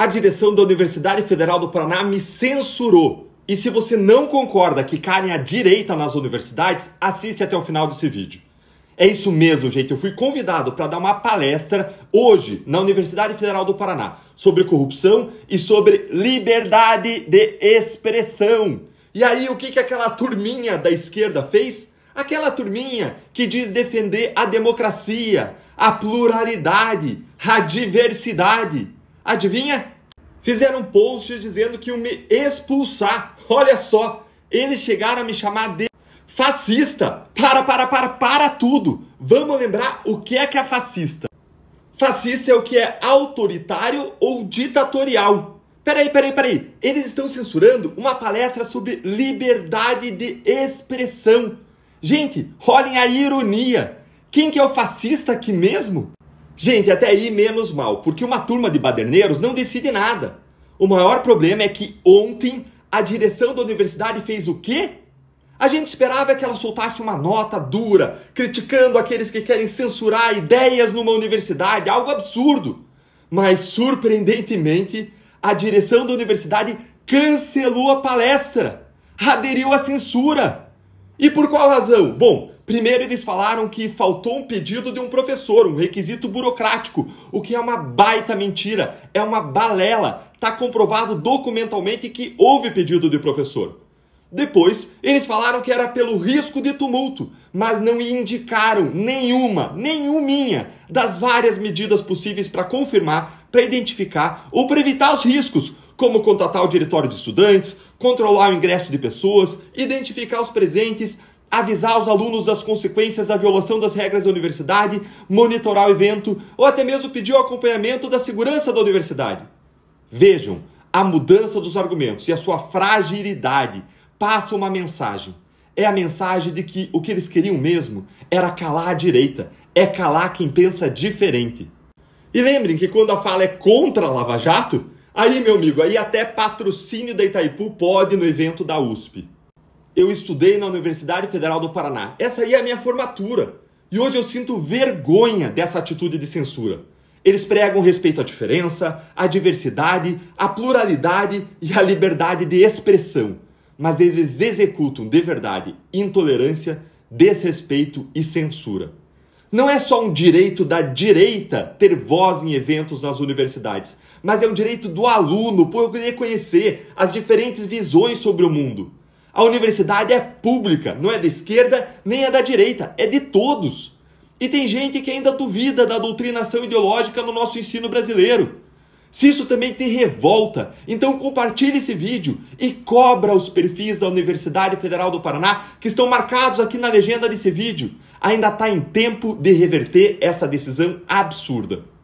a direção da Universidade Federal do Paraná me censurou. E se você não concorda que carem à direita nas universidades, assiste até o final desse vídeo. É isso mesmo, gente. Eu fui convidado para dar uma palestra hoje na Universidade Federal do Paraná sobre corrupção e sobre liberdade de expressão. E aí, o que, que aquela turminha da esquerda fez? Aquela turminha que diz defender a democracia, a pluralidade, a diversidade. Adivinha? Fizeram um post dizendo que iam me expulsar. Olha só, eles chegaram a me chamar de fascista. Para, para, para, para tudo. Vamos lembrar o que é que é fascista. Fascista é o que é autoritário ou ditatorial. Peraí, peraí, peraí. Eles estão censurando uma palestra sobre liberdade de expressão. Gente, olhem a ironia. Quem que é o fascista aqui mesmo? Gente, até aí menos mal, porque uma turma de baderneiros não decide nada. O maior problema é que ontem a direção da universidade fez o quê? A gente esperava que ela soltasse uma nota dura, criticando aqueles que querem censurar ideias numa universidade, algo absurdo. Mas, surpreendentemente, a direção da universidade cancelou a palestra, aderiu à censura. E por qual razão? Bom, Primeiro, eles falaram que faltou um pedido de um professor, um requisito burocrático, o que é uma baita mentira, é uma balela. Está comprovado documentalmente que houve pedido de professor. Depois, eles falaram que era pelo risco de tumulto, mas não indicaram nenhuma, nenhuminha das várias medidas possíveis para confirmar, para identificar ou para evitar os riscos, como contratar o diretório de estudantes, controlar o ingresso de pessoas, identificar os presentes, avisar os alunos das consequências da violação das regras da universidade, monitorar o evento ou até mesmo pedir o acompanhamento da segurança da universidade. Vejam, a mudança dos argumentos e a sua fragilidade passa uma mensagem. É a mensagem de que o que eles queriam mesmo era calar a direita, é calar quem pensa diferente. E lembrem que quando a fala é contra a Lava Jato, aí, meu amigo, aí até patrocínio da Itaipu pode no evento da USP eu estudei na Universidade Federal do Paraná. Essa aí é a minha formatura. E hoje eu sinto vergonha dessa atitude de censura. Eles pregam respeito à diferença, à diversidade, à pluralidade e à liberdade de expressão. Mas eles executam de verdade intolerância, desrespeito e censura. Não é só um direito da direita ter voz em eventos nas universidades, mas é um direito do aluno por reconhecer as diferentes visões sobre o mundo. A universidade é pública, não é da esquerda nem é da direita, é de todos. E tem gente que ainda duvida da doutrinação ideológica no nosso ensino brasileiro. Se isso também te revolta, então compartilhe esse vídeo e cobra os perfis da Universidade Federal do Paraná que estão marcados aqui na legenda desse vídeo. Ainda está em tempo de reverter essa decisão absurda.